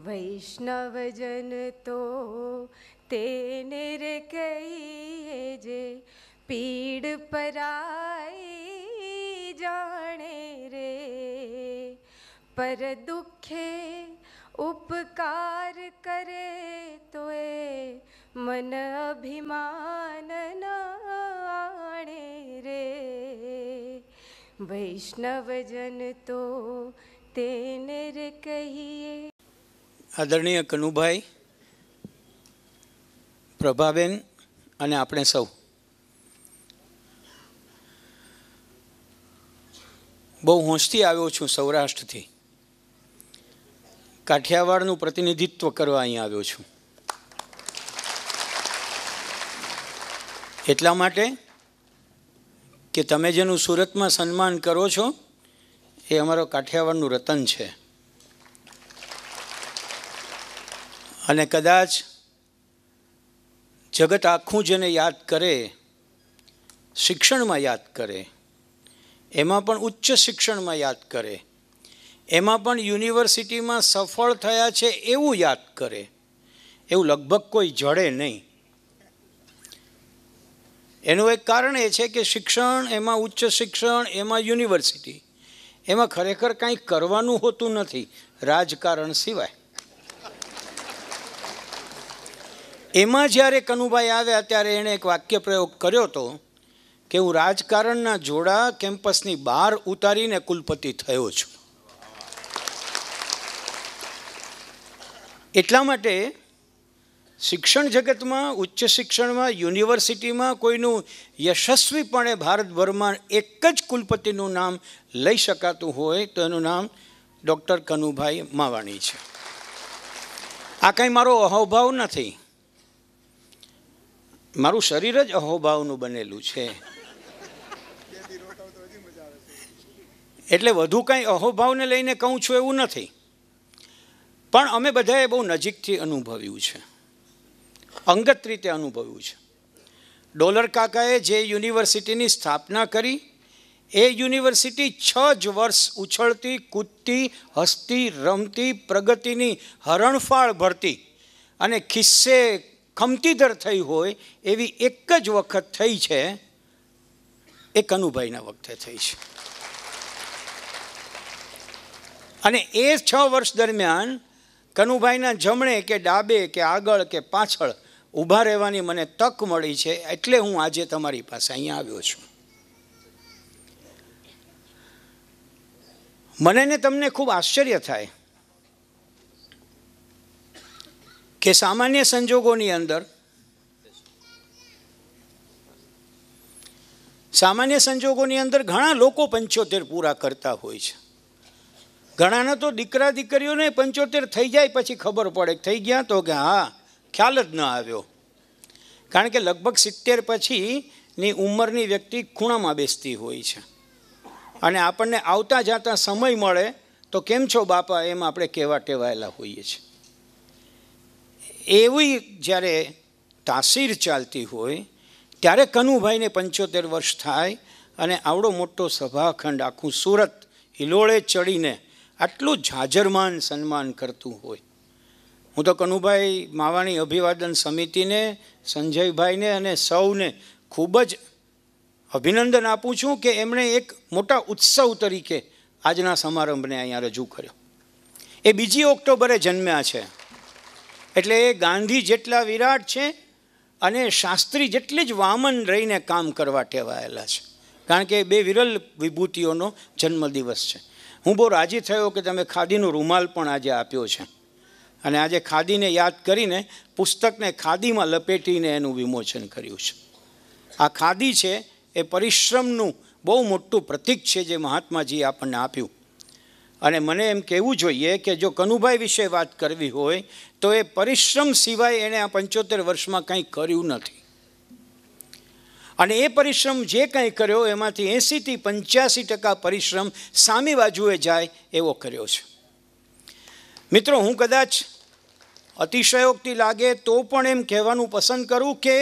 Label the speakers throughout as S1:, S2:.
S1: વૈષ્ણવજન તો તેને રે કહીએ જે પીડ પરાઈ જાણે રે પર દુઃખે ઉપકાર કરે તો એ મન અભિમાન નાણે રે વૈષ્ણવજન તો તેને રે કહીએ આદરણીય કનુભાઈ પ્રભાબેન અને આપણે સૌ બહુ હોંશથી આવ્યો છું સૌરાષ્ટ્રથી કાઠિયાવાડનું પ્રતિનિધિત્વ કરવા અહીંયા આવ્યો છું એટલા માટે કે તમે જેનું સુરતમાં સન્માન કરો છો એ અમારો કાઠિયાવાડનું રતન છે અને કદાચ જગત આખું જેને યાદ કરે શિક્ષણમાં યાદ કરે એમાં પણ ઉચ્ચ શિક્ષણમાં યાદ કરે એમાં પણ યુનિવર્સિટીમાં સફળ થયા છે એવું યાદ કરે એવું લગભગ કોઈ જડે નહીં એનું એક કારણ એ છે કે શિક્ષણ એમાં ઉચ્ચ શિક્ષણ એમાં યુનિવર્સિટી એમાં ખરેખર કાંઈ કરવાનું હોતું નથી રાજકારણ સિવાય એમાં જ્યારે કનુભાઈ આવ્યા ત્યારે એણે એક વાક્ય પ્રયોગ કર્યો હતો કે હું રાજકારણના જોડા કેમ્પસની બહાર ઉતારીને કુલપતિ થયો છું એટલા માટે શિક્ષણ જગતમાં ઉચ્ચ શિક્ષણમાં યુનિવર્સિટીમાં કોઈનું યશસ્વીપણે ભારતભરમાં એક જ કુલપતિનું નામ લઈ શકાતું હોય તો એનું નામ ડૉક્ટર કનુભાઈ માવાણી છે આ કંઈ મારો અહોભાવ નથી મારું શરીર જ અહોભાવનું બનેલું છે એટલે વધુ કાંઈ અહોભાવને લઈને કહું છું એવું નથી પણ અમે બધાએ બહુ નજીકથી અનુભવ્યું છે અંગત રીતે અનુભવ્યું છે ડોલર કાકાએ જે યુનિવર્સિટીની સ્થાપના કરી એ યુનિવર્સિટી છ જ વર્ષ ઉછળતી કૂદતી હસતી રમતી પ્રગતિની હરણફાળ ભરતી અને ખિસ્સે ખમતીદર થઈ હોય એવી એક જ વખત થઈ છે એ કનુભાઈના વખતે થઈ છે અને એ છ વર્ષ દરમિયાન કનુભાઈના જમણે કે ડાબે કે આગળ કે પાછળ ઊભા રહેવાની મને તક મળી છે એટલે હું આજે તમારી પાસે અહીંયા આવ્યો છું મને ને તમને ખૂબ આશ્ચર્ય થાય કે સામાન્ય સંજોગોની અંદર સામાન્ય સંજોગોની અંદર ઘણા લોકો પંચોતેર પૂરા કરતા હોય છે ઘણાના તો દીકરા દીકરીઓને પંચોતેર થઈ જાય પછી ખબર પડે થઈ ગયા તો કે હા ખ્યાલ જ ન આવ્યો કારણ કે લગભગ સિત્તેર પછીની ઉંમરની વ્યક્તિ ખૂણામાં બેસતી હોય છે અને આપણને આવતા જાતા સમય મળે તો કેમ છો બાપા એમ આપણે કહેવા ટેવાયેલા હોઈએ છીએ એવી જ્યારે તાસીર ચાલતી હોય ત્યારે કનુભાઈને પંચોતેર વર્ષ થાય અને આવડો મોટો સભાખંડ આખું સુરત હિલોળે ચડીને આટલું જાજરમાન સન્માન કરતું હોય હું તો કનુભાઈ માવાણી અભિવાદન સમિતિને સંજયભાઈને અને સૌને ખૂબ જ અભિનંદન આપું છું કે એમણે એક મોટા ઉત્સવ તરીકે આજના સમારંભને અહીંયા રજૂ કર્યો એ બીજી ઓક્ટોબરે જન્મ્યા છે એટલે એ ગાંધી જેટલા વિરાટ છે અને શાસ્ત્રી જેટલી જ વામન રહીને કામ કરવા ટેવાયેલા છે કારણ કે બે વિરલ વિભૂતિઓનો જન્મદિવસ છે હું બહુ રાજી થયો કે તમે ખાદીનો રૂમાલ પણ આજે આપ્યો છે અને આજે ખાદીને યાદ કરીને પુસ્તકને ખાદીમાં લપેટીને એનું વિમોચન કર્યું છે આ ખાદી છે એ પરિશ્રમનું બહુ મોટું પ્રતીક છે જે મહાત્માજીએ આપણને આપ્યું અને મને એમ કહેવું જોઈએ કે જો કનુભાઈ વિશે વાત કરવી હોય તો એ પરિશ્રમ સિવાય એણે આ પંચોતેર વર્ષમાં કંઈ કર્યું નથી અને એ પરિશ્રમ જે કંઈ કર્યો એમાંથી એંસીથી પંચ્યાસી ટકા પરિશ્રમ સામી બાજુએ જાય એવો કર્યો છે મિત્રો હું કદાચ અતિશયોક્તિ લાગે તો પણ એમ કહેવાનું પસંદ કરું કે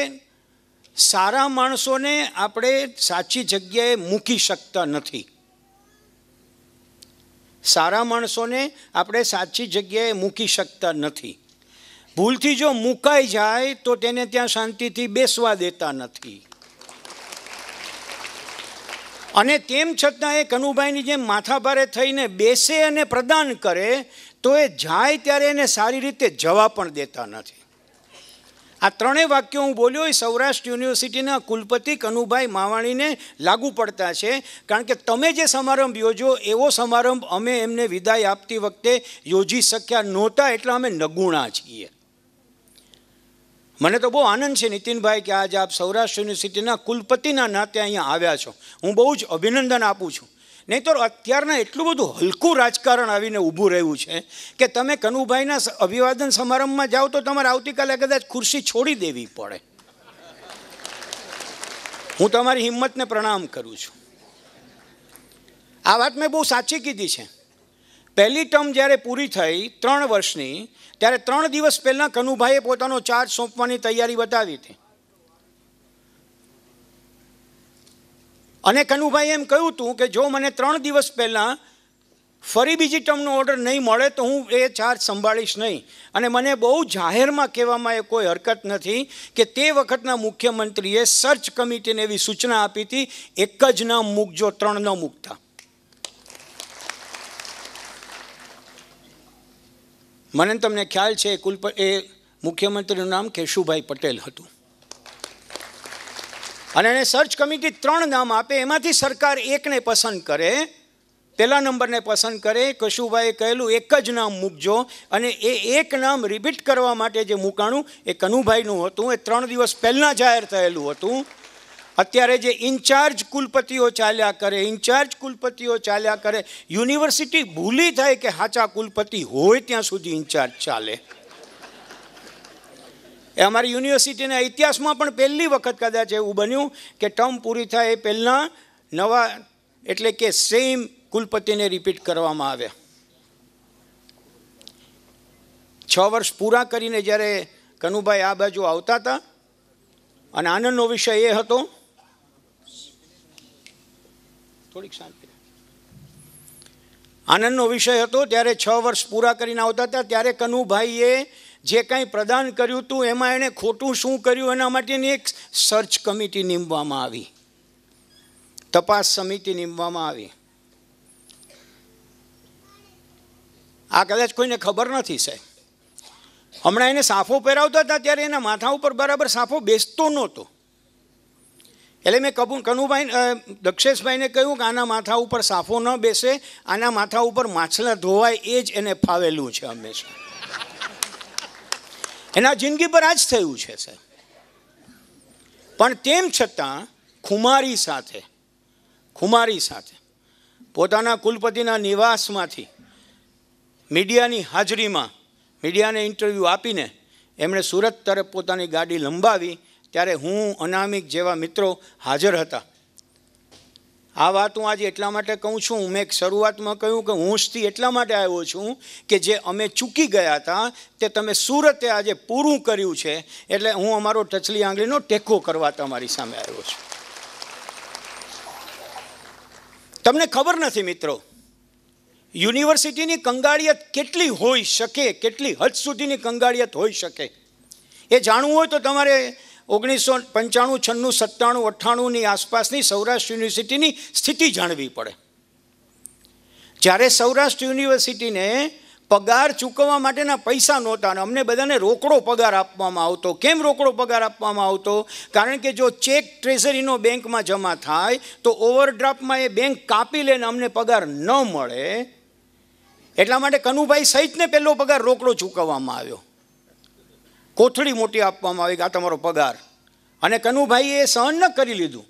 S1: સારા માણસોને આપણે સાચી જગ્યાએ મૂકી શકતા નથી સારા માણસોને આપણે સાચી જગ્યાએ મૂકી શકતા નથી ભૂલથી જો મુકાઈ જાય તો તેને ત્યાં શાંતિથી બેસવા દેતા નથી અને તેમ છતાં એ કનુભાઈની જેમ માથાભારે થઈને બેસે અને પ્રદાન કરે તો એ જાય ત્યારે એને સારી રીતે જવા પણ દેતા નથી આ ત્રણેય વાક્યો હું બોલ્યો એ સૌરાષ્ટ્ર યુનિવર્સિટીના કુલપતિ કનુભાઈ માવાણીને લાગુ પડતા છે કારણ કે તમે જે સમારંભ યોજો એવો સમારંભ અમે એમને વિદાય આપતી વખતે યોજી શક્યા નહોતા એટલે અમે નગુણા છીએ મને તો બહુ આનંદ છે નીતિનભાઈ કે આજે આપ સૌરાષ્ટ્ર યુનિવર્સિટીના કુલપતિના નાતે અહીંયા આવ્યા છો હું બહુ જ અભિનંદન આપું છું નહીં તો અત્યારના એટલું બધું હલકું રાજકારણ આવીને ઊભું રહ્યું છે કે તમે કનુભાઈના અભિવાદન સમારંભમાં જાઓ તો તમારે આવતીકાલે કદાચ ખુરશી છોડી દેવી પડે હું તમારી હિંમતને પ્રણામ કરું છું આ વાત મેં બહુ સાચી કીધી છે પહેલી ટર્મ જ્યારે પૂરી થઈ ત્રણ વર્ષની ત્યારે ત્રણ દિવસ પહેલાં કનુભાઈએ પોતાનો ચાર્જ સોંપવાની તૈયારી બતાવી હતી અને કનુભાઈ એમ કહ્યું હતું કે જો મને ત્રણ દિવસ પહેલાં ફરી બીજી ટર્મનો ઓર્ડર નહીં મળે તો હું એ ચાર્જ સંભાળીશ નહીં અને મને બહુ જાહેરમાં કહેવામાં એ કોઈ હરકત નથી કે તે વખતના મુખ્યમંત્રીએ સર્ચ કમિટીને એવી સૂચના આપી હતી એક જ નામ મૂકજો ત્રણ ન મૂકતા મને તમને ખ્યાલ છે કુલપ એ મુખ્યમંત્રીનું નામ કેશુભાઈ પટેલ હતું અને એને સર્ચ કમિટી ત્રણ નામ આપે એમાંથી સરકાર એકને પસંદ કરે પહેલા નંબરને પસંદ કરે કશુભાઈએ કહેલું એક જ નામ મૂકજો અને એ એક નામ રિપીટ કરવા માટે જે મૂકાણું એ કનુભાઈનું હતું એ ત્રણ દિવસ પહેલાં જાહેર થયેલું હતું અત્યારે જે ઇન્ચાર્જ કુલપતિઓ ચાલ્યા કરે ઇન્ચાર્જ કુલપતિઓ ચાલ્યા કરે યુનિવર્સિટી ભૂલી થાય કે હાચા કુલપતિ હોય ત્યાં સુધી ઇન્ચાર્જ ચાલે એ અમારી યુનિવર્સિટીના ઇતિહાસમાં પણ પહેલી વખત કદાચ એવું બન્યું કે ટર્મ પૂરી થાય એ પહેલાં નવા એટલે કે સેમ કુલપતિને રિપીટ કરવામાં આવ્યા છ વર્ષ પૂરા કરીને જ્યારે કનુભાઈ આ બાજુ આવતા હતા અને આનંદનો વિષય એ હતો થોડીક શાંતિ આનંદનો વિષય હતો ત્યારે છ વર્ષ પૂરા કરીને આવતા હતા ત્યારે કનુભાઈએ જે કંઈ પ્રદાન કર્યું હતું એમાં એણે ખોટું શું કર્યું એના માટેની એક સર્ચ કમિટી નીમવામાં આવી તપાસ સમિતિ નીમવામાં આવી આ કદાચ કોઈને ખબર નથી સાહેબ હમણાં એને સાફો પહેરાવતા હતા ત્યારે એના માથા ઉપર બરાબર સાફો બેસતો નહોતો એટલે મેં કબૂ કનુભાઈ દક્ષેશભાઈને કહ્યું કે આના માથા ઉપર સાફો ન બેસે આના માથા ઉપર માછલા ધોવાય એ જ એને ફાવેલું છે હંમેશા એના જિંદગી પર આ જ થયું છે સાહેબ પણ તેમ છતાં ખુમારી સાથે ખુમારી સાથે પોતાના કુલપતિના નિવાસમાંથી મીડિયાની હાજરીમાં મીડિયાને ઇન્ટરવ્યૂ આપીને એમણે સુરત તરફ પોતાની ગાડી લંબાવી ત્યારે હું અનામિક જેવા મિત્રો હાજર હતા આ વાત હું આજે એટલા માટે કહું છું મેં એક શરૂઆતમાં કહ્યું કે હું હોંશથી એટલા માટે આવ્યો છું કે જે અમે ચૂકી ગયા હતા તે તમે સુરતે આજે પૂરું કર્યું છે એટલે હું અમારો ટચલી આંગળીનો ટેકો કરવા તમારી સામે આવ્યો છું તમને ખબર નથી મિત્રો યુનિવર્સિટીની કંગાળિયત કેટલી હોઈ શકે કેટલી હદ સુધીની કંગાળિયત હોઈ શકે એ જાણવું હોય તો તમારે ઓગણીસો પંચાણું છન્નું સત્તાણું અઠ્ઠાણુંની આસપાસની સૌરાષ્ટ્ર યુનિવર્સિટીની સ્થિતિ જાણવી પડે જ્યારે સૌરાષ્ટ્ર યુનિવર્સિટીને પગાર ચૂકવવા માટેના પૈસા નહોતા અને અમને બધાને રોકડો પગાર આપવામાં આવતો કેમ રોકડો પગાર આપવામાં આવતો કારણ કે જો ચેક ટ્રેઝરીનો બેંકમાં જમા થાય તો ઓવરડ્રાફ્ટમાં એ બેંક કાપી લે ને અમને પગાર ન મળે એટલા માટે કનુભાઈ સહિતને પહેલો પગાર રોકડો ચૂકવવામાં આવ્યો કોથળી મોટી આપવામાં આવી કે આ તમારો પગાર અને કનુભાઈએ સહન ન કરી લીધું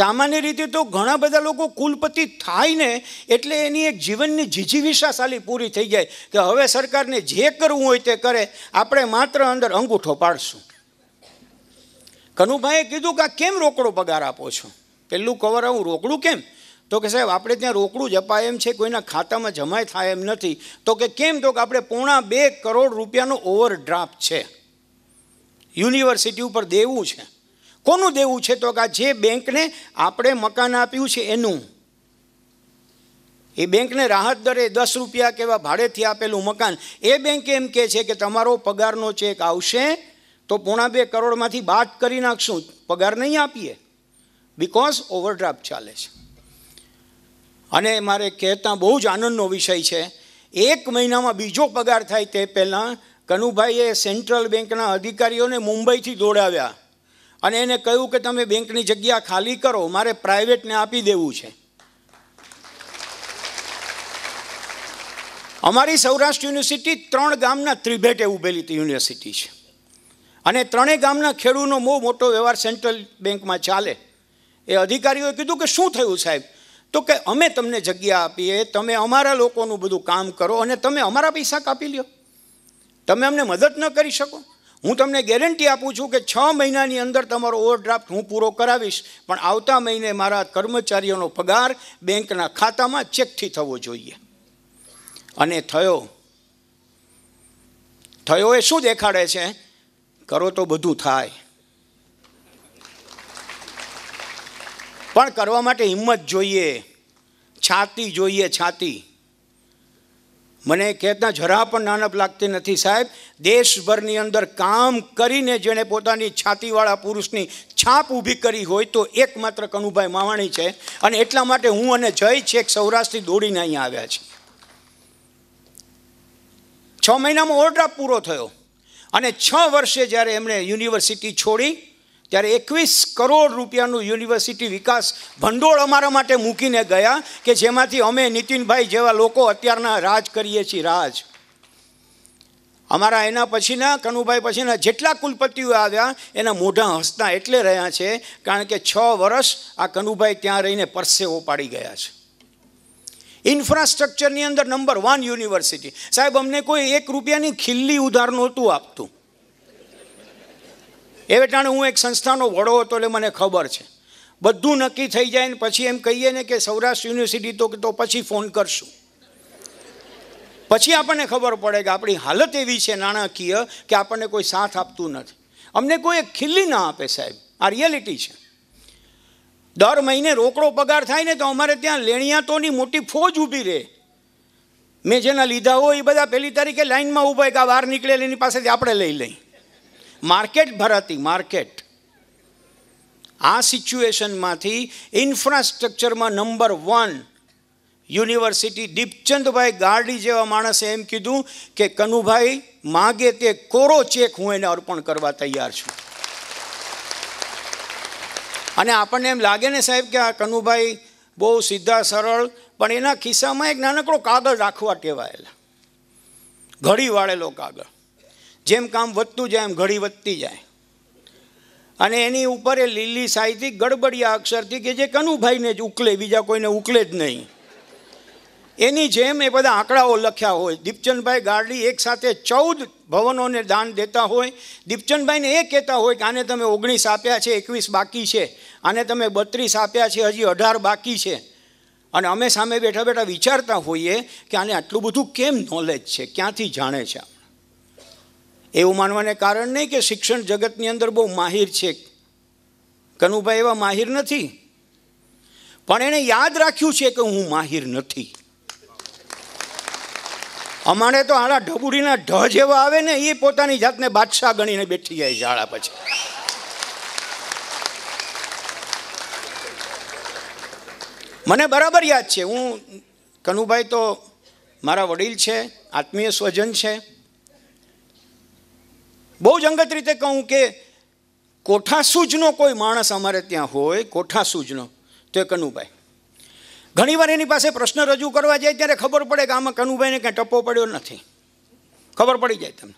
S1: સામાન્ય રીતે તો ઘણા બધા લોકો કુલપતિ થાય ને એટલે એની એક જીવનની જીજીવિશાશાલી પૂરી થઈ જાય કે હવે સરકારને જે કરવું હોય તે કરે આપણે માત્ર અંદર અંગૂઠો પાડશું કનુભાઈએ કીધું કે આ કેમ રોકડો પગાર આપો છો પેલું કવર આવું રોકડું કેમ તો કે સાહેબ આપણે ત્યાં રોકડું જ અપાય એમ છે કોઈના ખાતામાં જમાય થાય એમ નથી તો કે કેમ તો કે આપણે પોણા બે કરોડ રૂપિયાનો ઓવરડ્રાફ્ટ છે યુનિવર્સિટી ઉપર દેવું છે કોનું દેવું છે તો કે આ જે બેંકને આપણે મકાન આપ્યું છે એનું એ બેંકને રાહત દરે દસ રૂપિયા કેવા ભાડેથી આપેલું મકાન એ બેંક એમ કહે છે કે તમારો પગારનો ચેક આવશે તો પોણા બે કરોડમાંથી બાદ કરી નાખશું પગાર નહીં આપીએ બિકોઝ ઓવરડ્રાફ્ટ ચાલે છે અને મારે કહેતા બહુ જ આનંદનો વિષય છે એક મહિનામાં બીજો પગાર થાય તે પહેલાં કનુભાઈએ સેન્ટ્રલ બેંકના અધિકારીઓને મુંબઈથી દોડાવ્યા અને એને કહ્યું કે તમે બેંકની જગ્યા ખાલી કરો મારે પ્રાઇવેટને આપી દેવું છે અમારી સૌરાષ્ટ્ર યુનિવર્સિટી ત્રણ ગામના ત્રિભેટે ઉભેલી યુનિવર્સિટી છે અને ત્રણેય ગામના ખેડૂતનો બહુ મોટો વ્યવહાર સેન્ટ્રલ બેંકમાં ચાલે એ અધિકારીઓએ કીધું કે શું થયું સાહેબ તો કે અમે તમને જગ્યા આપીએ તમે અમારા લોકોનું બધું કામ કરો અને તમે અમારા પૈસા કાપી લ્યો તમે અમને મદદ ન કરી શકો હું તમને ગેરંટી આપું છું કે છ મહિનાની અંદર તમારો ઓવરડ્રાફ્ટ હું પૂરો કરાવીશ પણ આવતા મહિને મારા કર્મચારીઓનો પગાર બેંકના ખાતામાં ચેકથી થવો જોઈએ અને થયો થયો એ શું દેખાડે છે કરો તો બધું થાય પણ કરવા માટે હિંમત જોઈએ છાતી જોઈએ છાતી મને કહેતા જરા પણ નાનપ લાગતી નથી સાહેબ દેશભરની અંદર કામ કરીને જેણે પોતાની છાતીવાળા પુરુષની છાપ ઊભી કરી હોય તો એકમાત્ર કનુભાઈ માવાણી છે અને એટલા માટે હું અને જય છેક સૌરાષ્ટ્રથી દોડીને અહીંયા આવ્યા છે છ મહિનામાં ઓવરડ્રાફ્ટ પૂરો થયો અને છ વર્ષે જ્યારે એમણે યુનિવર્સિટી છોડી ત્યારે એકવીસ કરોડ રૂપિયાનું યુનિવર્સિટી વિકાસ ભંડોળ અમારા માટે મૂકીને ગયા કે જેમાંથી અમે નીતિનભાઈ જેવા લોકો અત્યારના રાજ કરીએ છીએ રાજ અમારા એના પછીના કનુભાઈ પછીના જેટલા કુલપતિઓ આવ્યા એના મોઢા હસતા એટલે રહ્યા છે કારણ કે છ વર્ષ આ કનુભાઈ ત્યાં રહીને પરસેવો પાડી ગયા છે ઇન્ફ્રાસ્ટ્રક્ચરની અંદર નંબર વન યુનિવર્સિટી સાહેબ અમને કોઈ એક રૂપિયાની ખિલ્લી ઉધાર નહોતું આપતું એ વેટાણે હું એક સંસ્થાનો વડો હતો એટલે મને ખબર છે બધું નક્કી થઈ જાય ને પછી એમ કહીએ ને કે સૌરાષ્ટ્ર યુનિવર્સિટી તો તો પછી ફોન કરશું પછી આપણને ખબર પડે કે આપણી હાલત એવી છે નાણાકીય કે આપણને કોઈ સાથ આપતું નથી અમને કોઈ ખીલ્લી ના આપે સાહેબ આ રિયાલિટી છે દર મહિને રોકડો પગાર થાય ને તો અમારે ત્યાં લેણિયાતોની મોટી ફોજ ઊભી રહે મેં જેના લીધા હોય એ બધા પહેલી તારીખે લાઇનમાં ઊભા કે આ બહાર નીકળે એની પાસેથી આપણે લઈ લઈ માર્કેટ ભરાતી માર્કેટ આ સિચ્યુએશનમાંથી ઇન્ફ્રાસ્ટ્રક્ચરમાં નંબર વન યુનિવર્સિટી દીપચંદભાઈ ગાર્ડી જેવા માણસે એમ કીધું કે કનુભાઈ માગે તે કોરો ચેક હું એને અર્પણ કરવા તૈયાર છું અને આપણને એમ લાગે ને સાહેબ કે આ કનુભાઈ બહુ સીધા સરળ પણ એના ખિસ્સામાં એક નાનકડો કાગળ રાખવા ટેવાયેલા ઘડી વાળેલો કાગળ જેમ કામ વધતું જાય એમ ઘડી વધતી જાય અને એની ઉપર એ લીલી સાઈથી ગડબડિયા અક્ષરથી કે જે કનુભાઈને જ ઉકલે બીજા કોઈને ઉકલે જ નહીં એની જેમ એ બધા આંકડાઓ લખ્યા હોય દીપચંદભાઈ ગાર્ડી એક સાથે ચૌદ ભવનોને દાન દેતા હોય દીપચંદભાઈને એ કહેતા હોય કે આને તમે ઓગણીસ આપ્યા છે એકવીસ બાકી છે આને તમે બત્રીસ આપ્યા છે હજી અઢાર બાકી છે અને અમે સામે બેઠા બેઠા વિચારતા હોઈએ કે આને આટલું બધું કેમ નોલેજ છે ક્યાંથી જાણે છે એવું માનવાને કારણ નહીં કે શિક્ષણ જગતની અંદર બહુ માહિર છે કનુભાઈ એવા માહિર નથી પણ એણે યાદ રાખ્યું છે કે હું માહિર નથી અમારે તો આડા ઢબુડીના ઢ જેવા આવે ને એ પોતાની જાતને બાદશાહ ગણીને બેઠી જાય ઝાડા પછી મને બરાબર યાદ છે હું કનુભાઈ તો મારા વડીલ છે આત્મીય સ્વજન છે બહુ જ અંગત રીતે કહું કે કોઠાસૂજનો કોઈ માણસ અમારે ત્યાં હોય કોઠાસૂજનો તો એ કનુભાઈ ઘણીવાર એની પાસે પ્રશ્ન રજૂ કરવા જાય ત્યારે ખબર પડે કે આમાં કનુભાઈને ક્યાંય ટપ્પો પડ્યો નથી ખબર પડી જાય તમને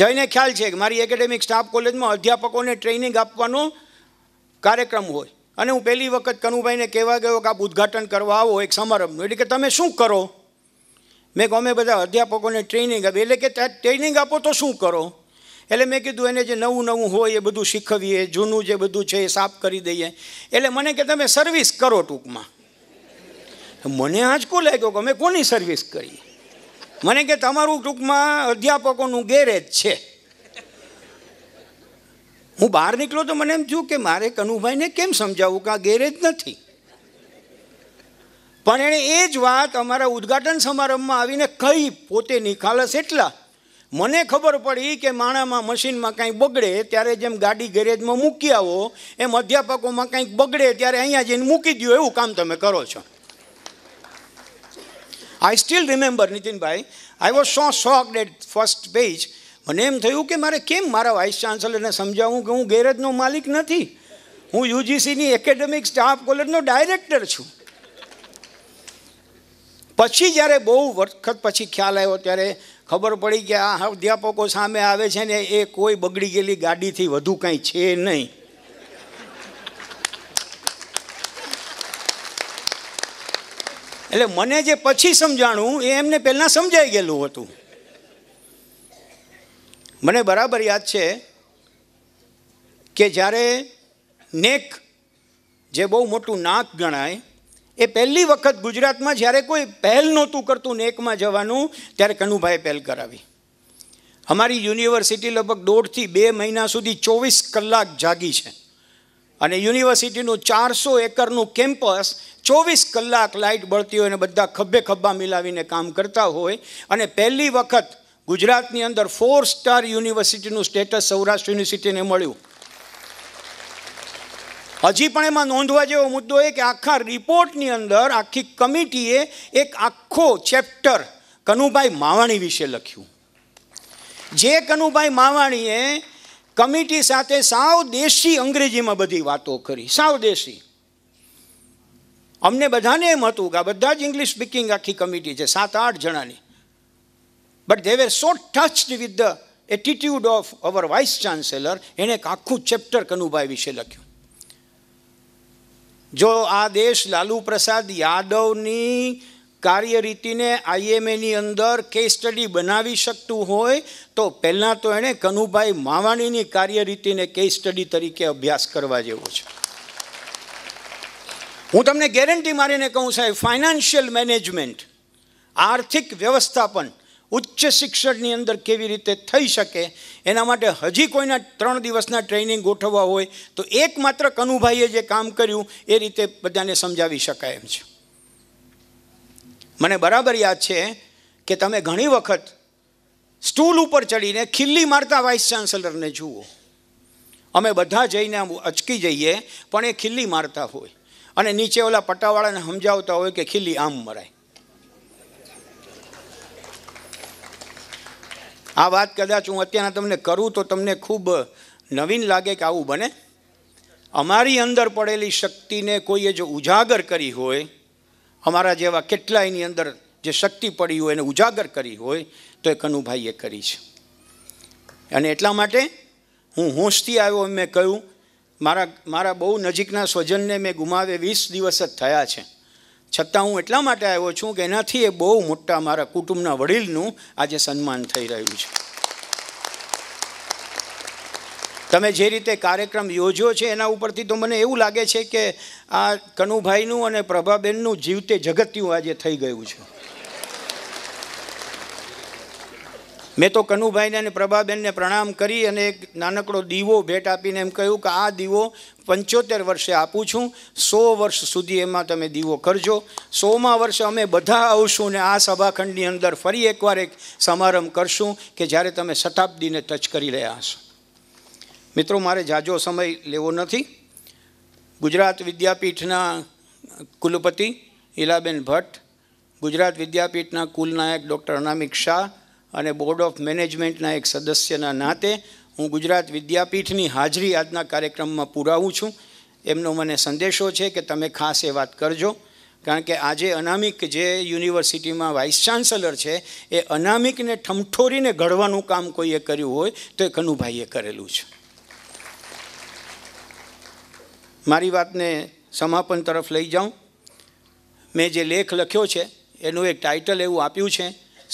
S1: જઈને ખ્યાલ છે કે મારી એકેડેમિક સ્ટાફ કોલેજમાં અધ્યાપકોને ટ્રેનિંગ આપવાનો કાર્યક્રમ હોય અને હું પહેલી વખત કનુભાઈને કહેવા ગયો કે આપ ઉદ્ઘાટન કરવા આવો એક સમારંભનું એટલે કે તમે શું કરો મેં કહું અમે બધા અધ્યાપકોને ટ્રેનિંગ આપી એટલે કે ટ્રેનિંગ આપો તો શું કરો એટલે મેં કીધું એને જે નવું નવું હોય એ બધું શીખવીએ જૂનું જે બધું છે એ સાફ કરી દઈએ એટલે મને કે તમે સર્વિસ કરો ટૂંકમાં મને આંચકો લાગ્યો કે અમે કોની સર્વિસ કરી મને કે તમારું ટૂંકમાં અધ્યાપકોનું ગેરેજ છે હું બહાર નીકળ્યો તો મને એમ થયું કે મારે કનુભાઈને કેમ સમજાવવું કે આ ગેરેજ નથી પણ એણે એ જ વાત અમારા ઉદ્ઘાટન સમારંભમાં આવીને કહી પોતે નિખાલસ એટલા મને ખબર પડી કે માણામાં મશીનમાં કાંઈ બગડે ત્યારે જેમ ગાડી ગેરેજમાં મૂકી આવો એમ અધ્યાપકોમાં કાંઈક બગડે ત્યારે અહીંયા જઈને મૂકી દો એવું કામ તમે કરો છો આઈ સ્ટીલ રિમેમ્બર નીતિનભાઈ I was so shock that first page મને એમ થયું કે મારે કેમ મારા વાઇસ ચાન્સલરને સમજાવું કે હું ગેરેજનો માલિક નથી હું યુજીસીની એકેડેમિક સ્ટાફ કોલેજનો ડાયરેક્ટર છું પછી જ્યારે બહુ વખત પછી ખ્યાલ આવ્યો ત્યારે ખબર પડી કે આ અધ્યાપકો સામે આવે છે ને એ કોઈ બગડી ગયેલી ગાડીથી વધુ કાંઈ છે નહીં એટલે મને જે પછી સમજાણું એ એમને પહેલાં સમજાઈ ગયેલું હતું મને બરાબર યાદ છે કે જ્યારે નેક જે બહુ મોટું નાક ગણાય એ પહેલી વખત ગુજરાતમાં જ્યારે કોઈ પહેલ નહોતું કરતું નેકમાં જવાનું ત્યારે કનુભાઈ પહેલ કરાવી અમારી યુનિવર્સિટી લગભગ દોઢથી બે મહિના સુધી ચોવીસ કલાક જાગી છે અને યુનિવર્સિટીનું ચારસો એકરનું કેમ્પસ ચોવીસ કલાક લાઇટ બળતી હોય અને બધા ખભે ખભા મિલાવીને કામ કરતા હોય અને પહેલી વખત ગુજરાતની અંદર ફોર સ્ટાર યુનિવર્સિટીનું સ્ટેટસ સૌરાષ્ટ્ર યુનિવર્સિટીને મળ્યું હજી પણ એમાં નોંધવા જેવો મુદ્દો એ કે આખા રિપોર્ટની અંદર આખી કમિટીએ એક આખો ચેપ્ટર કનુભાઈ માવાણી વિશે લખ્યું જે કનુભાઈ માવાણીએ કમિટી સાથે સાવ દેશી અંગ્રેજીમાં બધી વાતો કરી સાવ દેશી અમને બધાને એમ હતું કે આ બધા જ ઇંગ્લિશ સ્પીકિંગ આખી કમિટી છે સાત આઠ જણાની but they were so touched with the attitude of our vice chancellor એણે એક આખું ચેપ્ટર કનુભાઈ વિશે લખ્યું જો આ દેશ લાલુ પ્રસાદ યાદવની કાર્યરીતિને આઈએમએની અંદર કેસ સ્ટડી બનાવી શકતું હોય તો પહેલાં તો એણે કનુભાઈ માવાણીની કાર્યરીતિને કેસ સ્ટડી તરીકે અભ્યાસ કરવા જેવો છે હું તમને ગેરંટી મારીને કહું સાહેબ ફાઇનાન્શિયલ મેનેજમેન્ટ આર્થિક વ્યવસ્થાપન ઉચ્ચ શિક્ષણની અંદર કેવી રીતે થઈ શકે એના માટે હજી કોઈના ત્રણ દિવસના ટ્રેનિંગ ગોઠવવા હોય તો એકમાત્ર કનુભાઈએ જે કામ કર્યું એ રીતે બધાને સમજાવી શકાય એમ છે મને બરાબર યાદ છે કે તમે ઘણી વખત સ્ટૂલ ઉપર ચડીને ખિલ્લી મારતા વાઇસ ચાન્સેલરને જુઓ અમે બધા જઈને અચકી જઈએ પણ એ ખિલ્લી મારતા હોય અને નીચે ઓલા પટાવાળાને સમજાવતા હોય કે ખિલ્લી આમ મરાય આ વાત કદાચ હું અત્યારના તમને કરું તો તમને ખૂબ નવીન લાગે કે આવું બને અમારી અંદર પડેલી શક્તિને કોઈએ જો ઉજાગર કરી હોય અમારા જેવા કેટલાયની અંદર જે શક્તિ પડી હોય એને ઉજાગર કરી હોય તો એ કનુભાઈએ કરી છે અને એટલા માટે હું હોંશથી આવ્યો મેં કહ્યું મારા મારા બહુ નજીકના સ્વજનને મેં ગુમાવે વીસ દિવસ જ થયા છે છતાં હું એટલા માટે આવ્યો છું કે એનાથી એ બહુ મોટા મારા કુટુંબના વડીલનું આજે સન્માન થઈ રહ્યું છે તમે જે રીતે કાર્યક્રમ યોજ્યો છે એના ઉપરથી તો મને એવું લાગે છે કે આ કનુભાઈનું અને પ્રભાબેનનું જીવતે જગત્યું આજે થઈ ગયું છે મેં તો કનુભાઈને અને પ્રભાબેનને પ્રણામ કરી અને એક નાનકડો દીવો ભેટ આપીને એમ કહ્યું કે આ દીવો પંચોતેર વર્ષે આપું છું સો વર્ષ સુધી એમાં તમે દીવો કરજો સોમાં વર્ષે અમે બધા આવશું ને આ સભાખંડની અંદર ફરી એકવાર એક સમારંભ કરશું કે જ્યારે તમે શતાબ્દીને ટચ કરી રહ્યા હશો મિત્રો મારે જાજો સમય લેવો નથી ગુજરાત વિદ્યાપીઠના કુલપતિ ઈલાબેન ભટ્ટ ગુજરાત વિદ્યાપીઠના કુલનાયક ડૉક્ટર અનામિક શાહ અને બોર્ડ ઓફ મેનેજમેન્ટના એક સદસ્યના નાતે હું ગુજરાત વિદ્યાપીઠની હાજરી આજના કાર્યક્રમમાં પુરાવું છું એમનો મને સંદેશો છે કે તમે ખાસ એ વાત કરજો કારણ કે આજે અનામિક જે યુનિવર્સિટીમાં વાઇસ ચાન્સલર છે એ અનામિકને ઠમઠોરીને ઘડવાનું કામ કોઈએ કર્યું હોય તો એ કનુભાઈએ કરેલું છે મારી વાતને સમાપન તરફ લઈ જાઉં મેં જે લેખ લખ્યો છે એનું એક ટાઇટલ એવું આપ્યું છે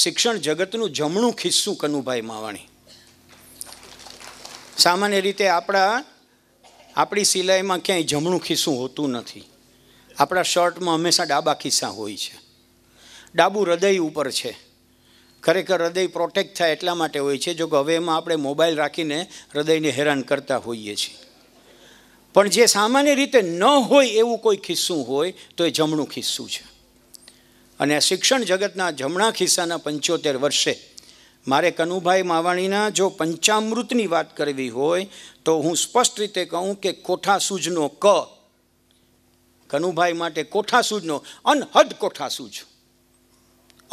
S1: શિક્ષણ જગતનું જમણું ખિસ્સું કનુભાઈ માવાણી સામાન્ય રીતે આપણા આપણી સિલાઈમાં ક્યાંય જમણું ખિસ્સું હોતું નથી આપણા શર્ટમાં હંમેશા ડાબા ખિસ્સા હોય છે ડાબું હૃદય ઉપર છે ખરેખર હૃદય પ્રોટેક્ટ થાય એટલા માટે હોય છે જો કે હવે એમાં આપણે મોબાઈલ રાખીને હૃદયને હેરાન કરતા હોઈએ છીએ પણ જે સામાન્ય રીતે ન હોય એવું કોઈ ખિસ્સું હોય તો એ જમણું ખિસ્સું છે અને શિક્ષણ જગતના જમણા ખિસ્સાના પંચોતેર વર્ષે મારે કનુભાઈ માવાણીના જો પંચામૃતની વાત કરવી હોય તો હું સ્પષ્ટ રીતે કહું કે કોઠાસૂજનો ક કનુભાઈ માટે કોઠાસૂજનો અનહદ કોઠાસૂજ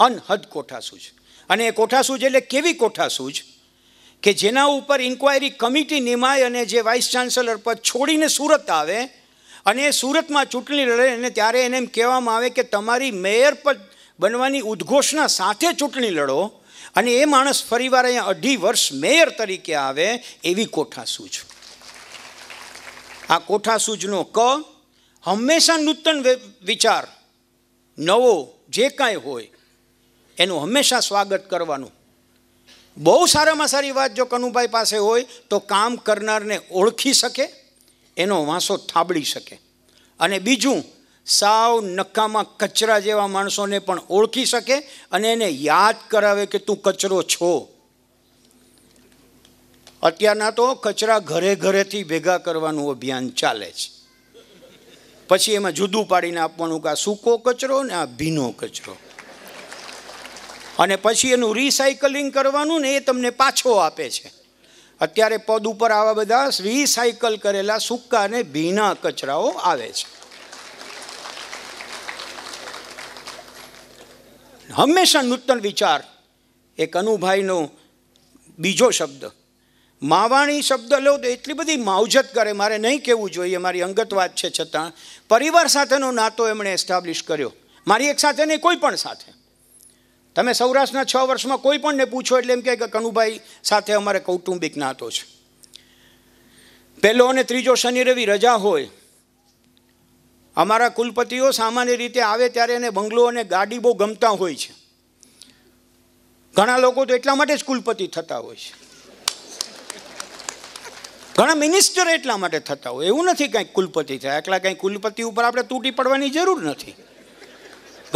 S1: અનહદ કોઠાસૂજ અને એ કોઠાસૂજ એટલે કેવી કોઠાસૂજ કે જેના ઉપર ઇન્કવાયરી કમિટી નિમાય અને જે વાઇસ ચાન્સેલર પદ છોડીને સુરત આવે અને સુરતમાં ચૂંટણી લડે અને ત્યારે એને એમ કહેવામાં આવે કે તમારી મેયર પદ બનવાની ઉદ્ઘોષના સાથે ચૂંટણી લડો અને એ માણસ ફરીવાર અહીંયા અઢી વર્ષ મેયર તરીકે આવે એવી કોઠાસૂજ આ કોઠાસૂજનો ક હંમેશા નૂતન વિચાર નવો જે કાંઈ હોય એનું હંમેશા સ્વાગત કરવાનું બહુ સારામાં સારી વાત જો કનુભાઈ પાસે હોય તો કામ કરનારને ઓળખી શકે એનો વાંસો થાબડી શકે અને બીજું સાવ નકામા કચરા જેવા માણસોને પણ ઓળખી શકે અને એને યાદ કરાવે કે તું કચરો છો અત્યારના તો કચરા ઘરે ઘરેથી ભેગા કરવાનું અભિયાન ચાલે છે પછી એમાં જુદું પાડીને આપવાનું કે આ સૂકો કચરો ને આ ભીનો કચરો અને પછી એનું રિસાયકલિંગ કરવાનું ને એ તમને પાછો આપે છે અત્યારે પદ ઉપર આવા બધા રિસાયકલ કરેલા સૂકા અને ભીના કચરાઓ આવે છે હંમેશા નૂતન વિચાર એક અનુભાઈનો બીજો શબ્દ માવાણી શબ્દ લો તો એટલી બધી માવજત કરે મારે નહીં કહેવું જોઈએ મારી અંગત વાત છે છતાં પરિવાર સાથેનો નાતો એમણે એસ્ટાબ્લિશ કર્યો મારી એક સાથે નહીં કોઈ પણ સાથે તમે સૌરાષ્ટ્રના છ વર્ષમાં કોઈ પણને પૂછો એટલે એમ કે કનુભાઈ સાથે અમારે કૌટુંબિક નાતો છે પહેલો અને ત્રીજો શનિ રવિ રજા હોય અમારા કુલપતિઓ સામાન્ય રીતે આવે ત્યારે એને બંગલો અને ગાડી બહુ ગમતા હોય છે ઘણા લોકો તો એટલા માટે જ કુલપતિ થતા હોય છે ઘણા મિનિસ્ટર એટલા માટે થતા હોય એવું નથી કંઈક કુલપતિ થાય એટલા કાંઈ કુલપતિ ઉપર આપણે તૂટી પડવાની જરૂર નથી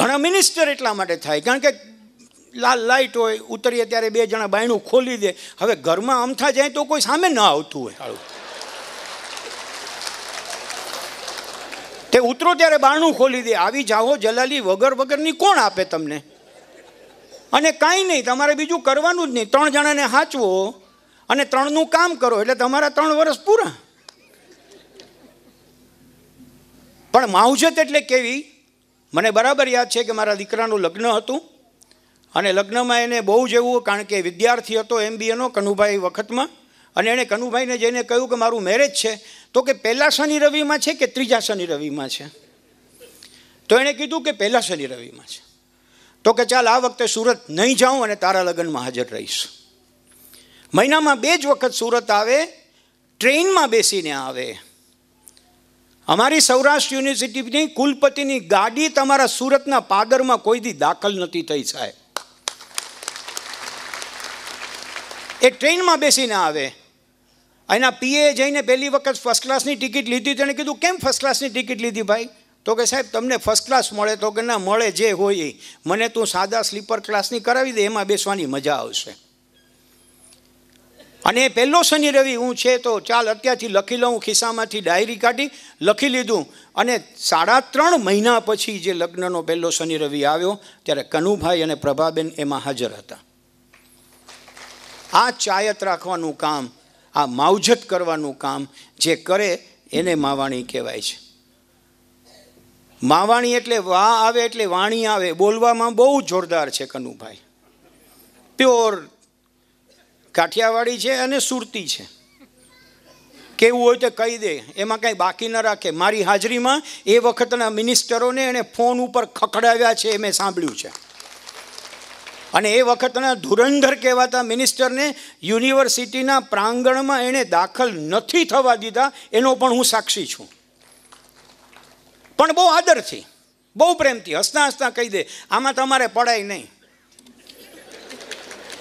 S1: ઘણા મિનિસ્ટર એટલા માટે થાય કારણ કે લાલ લાઇટ હોય ઉતરીએ ત્યારે બે જણા બાયણું ખોલી દે હવે ઘરમાં અમથા જાય તો કોઈ સામે ન આવતું હોય હાળું તે ઉતરો ત્યારે બારણું ખોલી દે આવી જાઓ જલાલી વગર વગરની કોણ આપે તમને અને કાંઈ નહીં તમારે બીજું કરવાનું જ નહીં ત્રણ જણાને હાચવો અને ત્રણનું કામ કરો એટલે તમારા ત્રણ વર્ષ પૂરા પણ માવજત એટલે કેવી મને બરાબર યાદ છે કે મારા દીકરાનું લગ્ન હતું અને લગ્નમાં એને બહુ જેવું કારણ કે વિદ્યાર્થી હતો એમ બી એનો કનુભાઈ વખતમાં અને એણે કનુભાઈને જઈને કહ્યું કે મારું મેરેજ છે તો કે પહેલા શનિ રવિમાં છે કે ત્રીજા શનિ રવિમાં છે તો એણે કીધું કે પહેલા શનિ રવિમાં છે તો કે ચાલ આ વખતે સુરત નહીં જાઉં અને તારા લગ્નમાં હાજર રહીશ મહિનામાં બે જ વખત સુરત આવે ટ્રેનમાં બેસીને આવે અમારી સૌરાષ્ટ્ર યુનિવર્સિટીની કુલપતિની ગાડી તમારા સુરતના પાદરમાં કોઈ દી દાખલ નથી થઈ સાહેબ એ ટ્રેનમાં બેસીને આવે એના પીએ જઈને પહેલી વખત ફર્સ્ટ ક્લાસની ટિકિટ લીધી તેણે કીધું કેમ ફર્સ્ટ ક્લાસની ટિકિટ લીધી ભાઈ તો કે સાહેબ તમને ફર્સ્ટ ક્લાસ મળે તો કે ના મળે જે હોય એ મને તું સાદા સ્લીપર ક્લાસની કરાવી દે એમાં બેસવાની મજા આવશે અને પહેલો શનિ રવિ હું છે તો ચાલ અત્યારથી લખી લઉં ખિસ્સામાંથી ડાયરી કાઢી લખી લીધું અને સાડા ત્રણ મહિના પછી જે લગ્નનો પહેલો શનિ રવિ આવ્યો ત્યારે કનુભાઈ અને પ્રભાબેન એમાં હાજર હતા આ ચાયત રાખવાનું કામ આ માવજત કરવાનું કામ જે કરે એને માવાણી કહેવાય છે માવાણી એટલે વા આવે એટલે વાણી આવે બોલવામાં બહુ જોરદાર છે કનુભાઈ પ્યોર કાઠિયાવાડી છે અને સુરતી છે કેવું હોય તો કહી દે એમાં કાંઈ બાકી ન રાખે મારી હાજરીમાં એ વખતના મિનિસ્ટરોને એણે ફોન ઉપર ખખડાવ્યા છે એ મેં સાંભળ્યું છે અને એ વખતના ધુરંધર કહેવાતા મિનિસ્ટરને યુનિવર્સિટીના પ્રાંગણમાં એણે દાખલ નથી થવા દીધા એનો પણ હું સાક્ષી છું પણ બહુ આદરથી બહુ પ્રેમથી હસતા હસતા કહી દે આમાં તમારે પડાય નહીં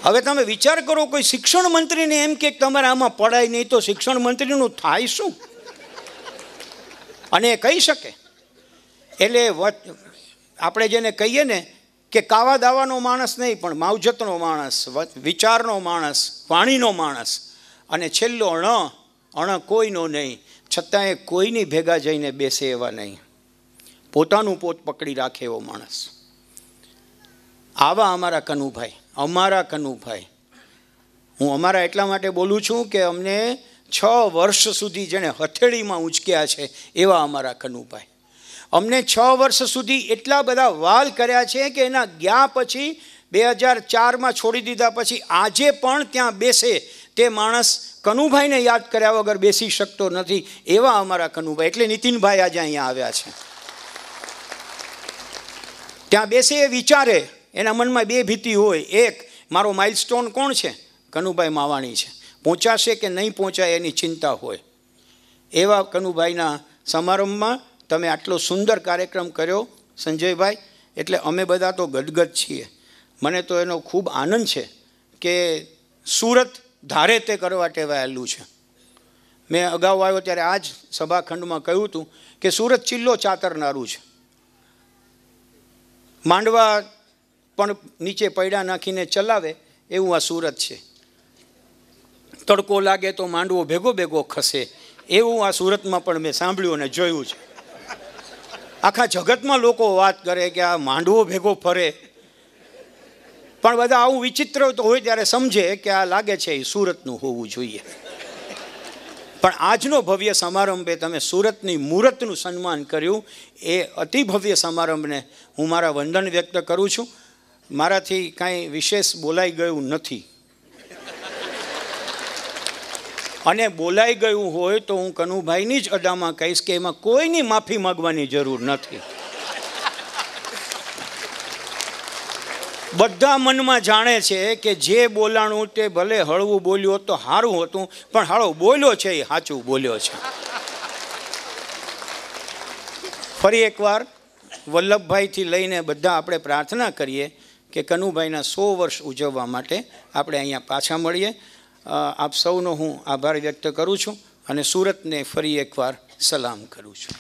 S1: હવે તમે વિચાર કરો કોઈ શિક્ષણ મંત્રીને એમ કે તમારે આમાં પડાય નહીં તો શિક્ષણ મંત્રીનું થાય શું અને એ કહી શકે એટલે આપણે જેને કહીએ ને કે કાવા દાવાનો માણસ નહીં પણ માવજતનો માણસ વિચારનો માણસ વાણીનો માણસ અને છેલ્લો અણ અણ કોઈનો નહીં છતાંય કોઈની ભેગા જઈને બેસે એવા નહીં પોતાનું પોત પકડી રાખે એવો માણસ આવા અમારા કનુભાઈ અમારા કનુભાઈ હું અમારા એટલા માટે બોલું છું કે અમને છ વર્ષ સુધી જેણે હથેળીમાં ઉંચક્યા છે એવા અમારા કનુભાઈ અમને છ વર્ષ સુધી એટલા બધા વાલ કર્યા છે કે એના ગયા પછી બે હજાર ચારમાં છોડી દીધા પછી આજે પણ ત્યાં બેસે તે માણસ કનુભાઈને યાદ કર્યા વગર બેસી શકતો નથી એવા અમારા કનુભાઈ એટલે નીતિનભાઈ આજે અહીંયા આવ્યા છે ત્યાં બેસે એ વિચારે એના મનમાં બે ભીતિ હોય એક મારો માઇલસ્ટોન કોણ છે કનુભાઈ માવાણી છે પહોંચાશે કે નહીં પહોંચાય એની ચિંતા હોય એવા કનુભાઈના સમારંભમાં તમે આટલો સુંદર કાર્યક્રમ કર્યો સંજયભાઈ એટલે અમે બધા તો ગદગદ છીએ મને તો એનો ખૂબ આનંદ છે કે સુરત ધારે તે કરવા ટેવાયેલું છે મેં અગાઉ આવ્યો ત્યારે આ જ સભાખંડમાં કહ્યું હતું કે સુરત ચિલ્લો ચાતરનારું છે માંડવા પણ નીચે પૈડા નાખીને ચલાવે એવું આ સુરત છે તડકો લાગે તો માંડવો ભેગો ભેગો ખસે એવું આ સુરતમાં પણ મેં સાંભળ્યું અને જોયું છે આખા જગતમાં લોકો વાત કરે કે આ માંડવો ભેગો ફરે પણ બધા આવું વિચિત્ર હોય ત્યારે સમજે કે આ લાગે છે એ સુરતનું હોવું જોઈએ પણ આજનો ભવ્ય સમારંભે તમે સુરતની મૂર્તનું સન્માન કર્યું એ અતિ ભવ્ય સમારંભને હું મારા વંદન વ્યક્ત કરું છું મારાથી કાંઈ વિશેષ બોલાઈ ગયું નથી અને બોલાઈ ગયું હોય તો હું કનુભાઈની જ અડામાં કહીશ કે એમાં કોઈની માફી માગવાની જરૂર નથી બધા મનમાં જાણે છે કે જે બોલાણું તે ભલે હળવું બોલ્યું તો સારું હતું પણ હાળો બોલ્યો છે એ સાચું બોલ્યો છે ફરી એકવાર વલ્લભભાઈથી લઈને બધા આપણે પ્રાર્થના કરીએ કે કનુભાઈના સો વર્ષ ઉજવવા માટે આપણે અહીંયા પાછા મળીએ આપ સૌનો હું આભાર વ્યક્ત કરું છું અને સુરતને ફરી એકવાર સલામ કરું છું